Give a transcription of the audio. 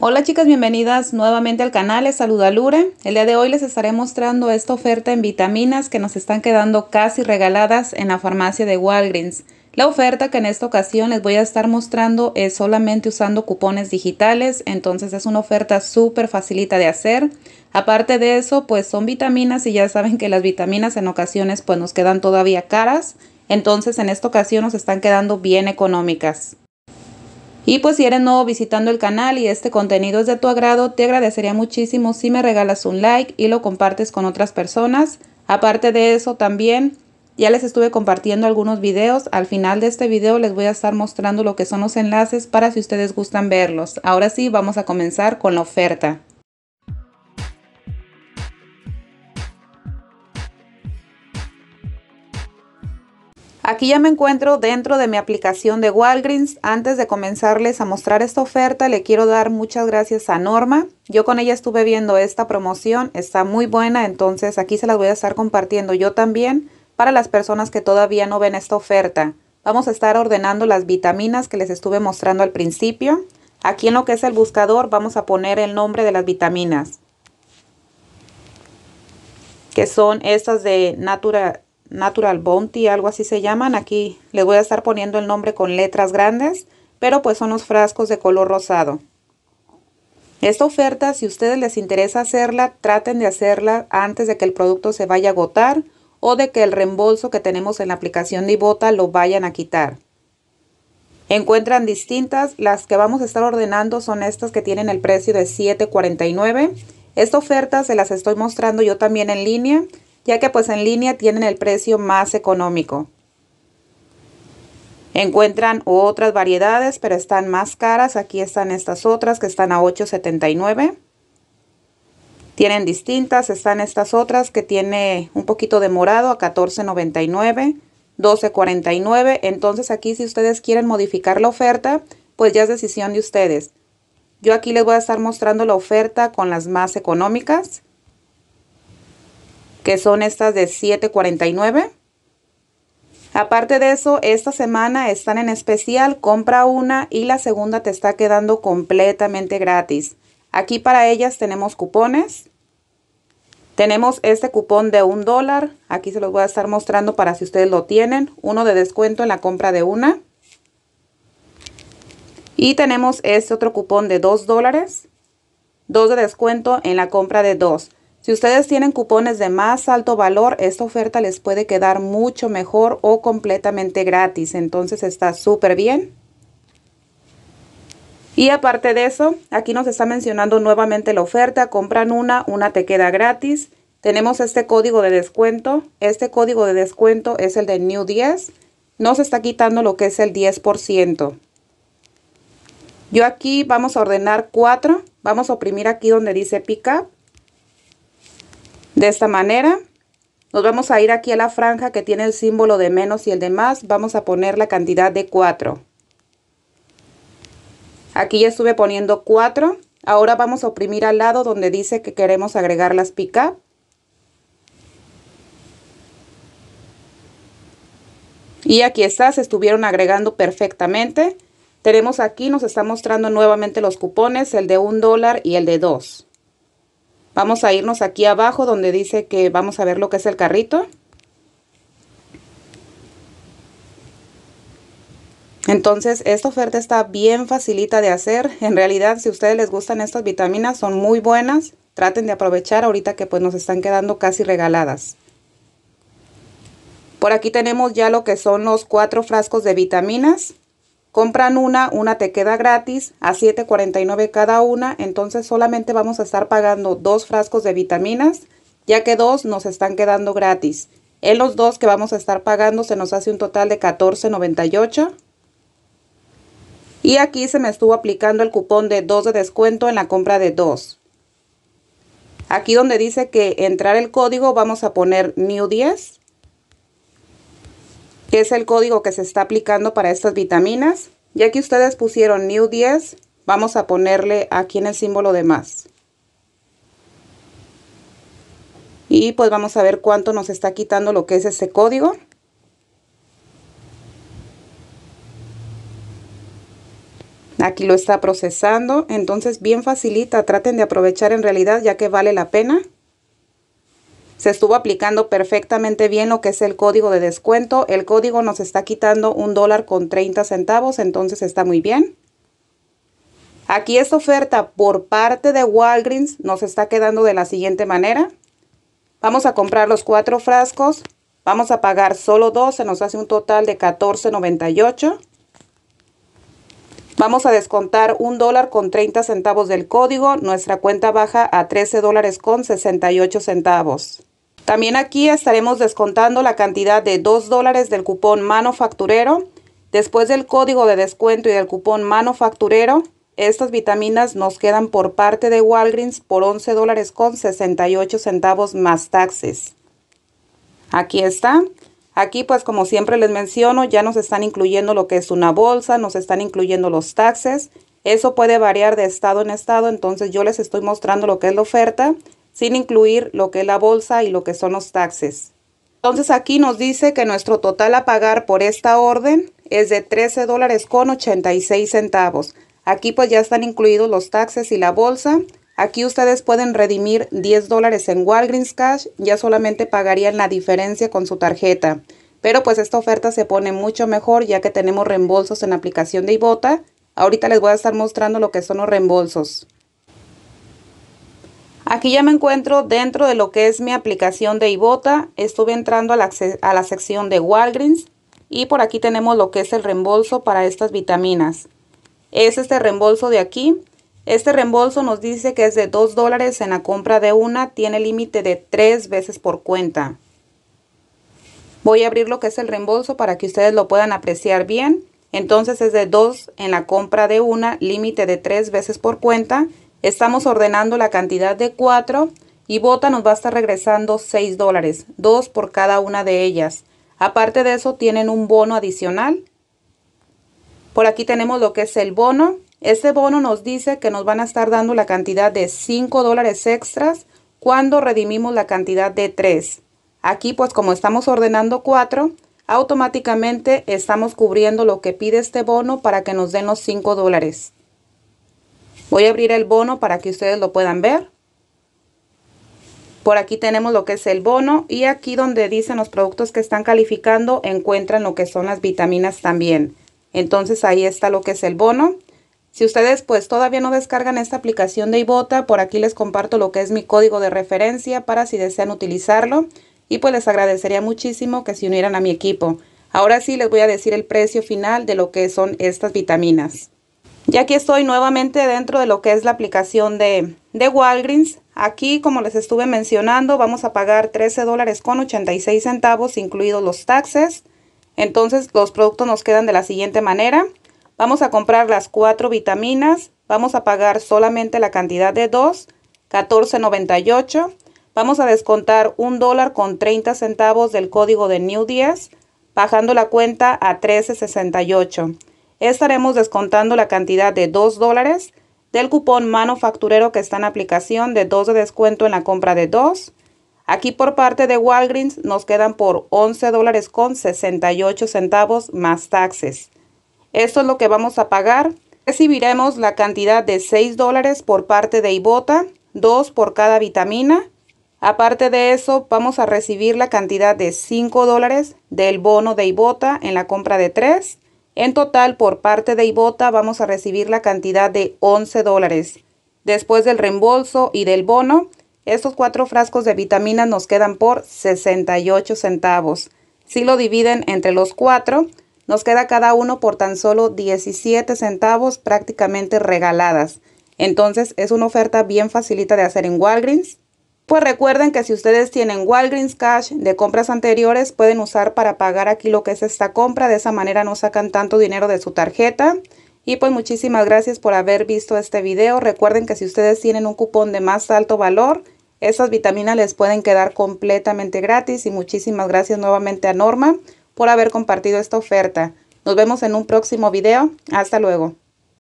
Hola chicas, bienvenidas nuevamente al canal, les saluda Lure. El día de hoy les estaré mostrando esta oferta en vitaminas que nos están quedando casi regaladas en la farmacia de Walgreens. La oferta que en esta ocasión les voy a estar mostrando es solamente usando cupones digitales, entonces es una oferta súper facilita de hacer. Aparte de eso, pues son vitaminas y ya saben que las vitaminas en ocasiones pues nos quedan todavía caras, entonces en esta ocasión nos están quedando bien económicas. Y pues si eres nuevo visitando el canal y este contenido es de tu agrado, te agradecería muchísimo si me regalas un like y lo compartes con otras personas. Aparte de eso también ya les estuve compartiendo algunos videos. Al final de este video les voy a estar mostrando lo que son los enlaces para si ustedes gustan verlos. Ahora sí, vamos a comenzar con la oferta. Aquí ya me encuentro dentro de mi aplicación de Walgreens. Antes de comenzarles a mostrar esta oferta, le quiero dar muchas gracias a Norma. Yo con ella estuve viendo esta promoción, está muy buena, entonces aquí se las voy a estar compartiendo yo también para las personas que todavía no ven esta oferta. Vamos a estar ordenando las vitaminas que les estuve mostrando al principio. Aquí en lo que es el buscador vamos a poner el nombre de las vitaminas. Que son estas de Natura Natural Bounty, algo así se llaman. Aquí les voy a estar poniendo el nombre con letras grandes, pero pues son los frascos de color rosado. Esta oferta, si a ustedes les interesa hacerla, traten de hacerla antes de que el producto se vaya a agotar o de que el reembolso que tenemos en la aplicación de Ibota lo vayan a quitar. Encuentran distintas, las que vamos a estar ordenando son estas que tienen el precio de $7.49. Esta oferta se las estoy mostrando yo también en línea ya que pues en línea tienen el precio más económico. Encuentran otras variedades, pero están más caras. Aquí están estas otras que están a $8.79. Tienen distintas, están estas otras que tiene un poquito de morado a $14.99, $12.49. Entonces aquí si ustedes quieren modificar la oferta, pues ya es decisión de ustedes. Yo aquí les voy a estar mostrando la oferta con las más económicas que son estas de 7.49. Aparte de eso, esta semana están en especial, compra una y la segunda te está quedando completamente gratis. Aquí para ellas tenemos cupones. Tenemos este cupón de un dólar, aquí se los voy a estar mostrando para si ustedes lo tienen, uno de descuento en la compra de una. Y tenemos este otro cupón de dos dólares, dos de descuento en la compra de dos. Si ustedes tienen cupones de más alto valor, esta oferta les puede quedar mucho mejor o completamente gratis. Entonces está súper bien. Y aparte de eso, aquí nos está mencionando nuevamente la oferta. Compran una, una te queda gratis. Tenemos este código de descuento. Este código de descuento es el de New 10. Nos está quitando lo que es el 10%. Yo aquí vamos a ordenar 4. Vamos a oprimir aquí donde dice Pickup. De esta manera, nos vamos a ir aquí a la franja que tiene el símbolo de menos y el de más. Vamos a poner la cantidad de 4. Aquí ya estuve poniendo 4. Ahora vamos a oprimir al lado donde dice que queremos agregar las pica. Y aquí está, se estuvieron agregando perfectamente. Tenemos aquí, nos está mostrando nuevamente los cupones, el de un dólar y el de 2. Vamos a irnos aquí abajo donde dice que vamos a ver lo que es el carrito. Entonces esta oferta está bien facilita de hacer. En realidad si a ustedes les gustan estas vitaminas son muy buenas. Traten de aprovechar ahorita que pues nos están quedando casi regaladas. Por aquí tenemos ya lo que son los cuatro frascos de vitaminas compran una, una te queda gratis a 7.49 cada una, entonces solamente vamos a estar pagando dos frascos de vitaminas, ya que dos nos están quedando gratis. En los dos que vamos a estar pagando se nos hace un total de 14.98. Y aquí se me estuvo aplicando el cupón de dos de descuento en la compra de dos. Aquí donde dice que entrar el código vamos a poner NEW10, que es el código que se está aplicando para estas vitaminas. Ya que ustedes pusieron New 10, vamos a ponerle aquí en el símbolo de más. Y pues vamos a ver cuánto nos está quitando lo que es este código. Aquí lo está procesando, entonces bien facilita, traten de aprovechar en realidad ya que vale la pena se estuvo aplicando perfectamente bien lo que es el código de descuento. El código nos está quitando un dólar con 30 centavos, entonces está muy bien. Aquí esta oferta por parte de Walgreens nos está quedando de la siguiente manera. Vamos a comprar los cuatro frascos. Vamos a pagar solo dos, se nos hace un total de $14.98. Vamos a descontar un dólar con 30 centavos del código. Nuestra cuenta baja a 13 dólares con 68 centavos. También aquí estaremos descontando la cantidad de 2 dólares del cupón manufacturero. Después del código de descuento y del cupón manufacturero, estas vitaminas nos quedan por parte de Walgreens por 11 dólares con 68 centavos más taxes. Aquí está. Aquí pues como siempre les menciono, ya nos están incluyendo lo que es una bolsa, nos están incluyendo los taxes. Eso puede variar de estado en estado, entonces yo les estoy mostrando lo que es la oferta sin incluir lo que es la bolsa y lo que son los taxes. Entonces aquí nos dice que nuestro total a pagar por esta orden es de 13 dólares con 86 centavos. Aquí pues ya están incluidos los taxes y la bolsa. Aquí ustedes pueden redimir 10 dólares en Walgreens Cash, ya solamente pagarían la diferencia con su tarjeta. Pero pues esta oferta se pone mucho mejor ya que tenemos reembolsos en la aplicación de Ibota. Ahorita les voy a estar mostrando lo que son los reembolsos. Aquí ya me encuentro dentro de lo que es mi aplicación de Ibota. Estuve entrando a la, a la sección de Walgreens y por aquí tenemos lo que es el reembolso para estas vitaminas. Es este reembolso de aquí este reembolso nos dice que es de 2 dólares en la compra de una, tiene límite de 3 veces por cuenta. Voy a abrir lo que es el reembolso para que ustedes lo puedan apreciar bien. Entonces es de 2 en la compra de una, límite de 3 veces por cuenta. Estamos ordenando la cantidad de 4 y Bota nos va a estar regresando 6 dólares, 2 por cada una de ellas. Aparte de eso tienen un bono adicional. Por aquí tenemos lo que es el bono. Este bono nos dice que nos van a estar dando la cantidad de 5 dólares extras cuando redimimos la cantidad de 3. Aquí pues como estamos ordenando 4, automáticamente estamos cubriendo lo que pide este bono para que nos den los 5 dólares. Voy a abrir el bono para que ustedes lo puedan ver. Por aquí tenemos lo que es el bono y aquí donde dicen los productos que están calificando encuentran lo que son las vitaminas también. Entonces ahí está lo que es el bono. Si ustedes pues todavía no descargan esta aplicación de Ibota, por aquí les comparto lo que es mi código de referencia para si desean utilizarlo y pues les agradecería muchísimo que se unieran a mi equipo. Ahora sí les voy a decir el precio final de lo que son estas vitaminas. Ya aquí estoy nuevamente dentro de lo que es la aplicación de, de Walgreens. Aquí, como les estuve mencionando, vamos a pagar 13 dólares con centavos, incluidos los taxes. Entonces, los productos nos quedan de la siguiente manera. Vamos a comprar las cuatro vitaminas. Vamos a pagar solamente la cantidad de 2, 14.98. Vamos a descontar un dólar con 30 centavos del código de New 10, bajando la cuenta a 13.68. Estaremos descontando la cantidad de 2 dólares del cupón manufacturero que está en aplicación de 2 de descuento en la compra de 2. Aquí por parte de Walgreens nos quedan por 11 dólares con 68 centavos más taxes. Esto es lo que vamos a pagar. Recibiremos la cantidad de 6 dólares por parte de Ibota, 2 por cada vitamina. Aparte de eso, vamos a recibir la cantidad de 5 dólares del bono de Ibota en la compra de 3. En total, por parte de Ibota vamos a recibir la cantidad de 11 dólares. Después del reembolso y del bono, estos cuatro frascos de vitamina nos quedan por 68 centavos. Si lo dividen entre los cuatro, nos queda cada uno por tan solo 17 centavos prácticamente regaladas. Entonces es una oferta bien facilita de hacer en Walgreens. Pues recuerden que si ustedes tienen Walgreens Cash de compras anteriores pueden usar para pagar aquí lo que es esta compra. De esa manera no sacan tanto dinero de su tarjeta. Y pues muchísimas gracias por haber visto este video. Recuerden que si ustedes tienen un cupón de más alto valor, esas vitaminas les pueden quedar completamente gratis. Y muchísimas gracias nuevamente a Norma por haber compartido esta oferta. Nos vemos en un próximo video. Hasta luego.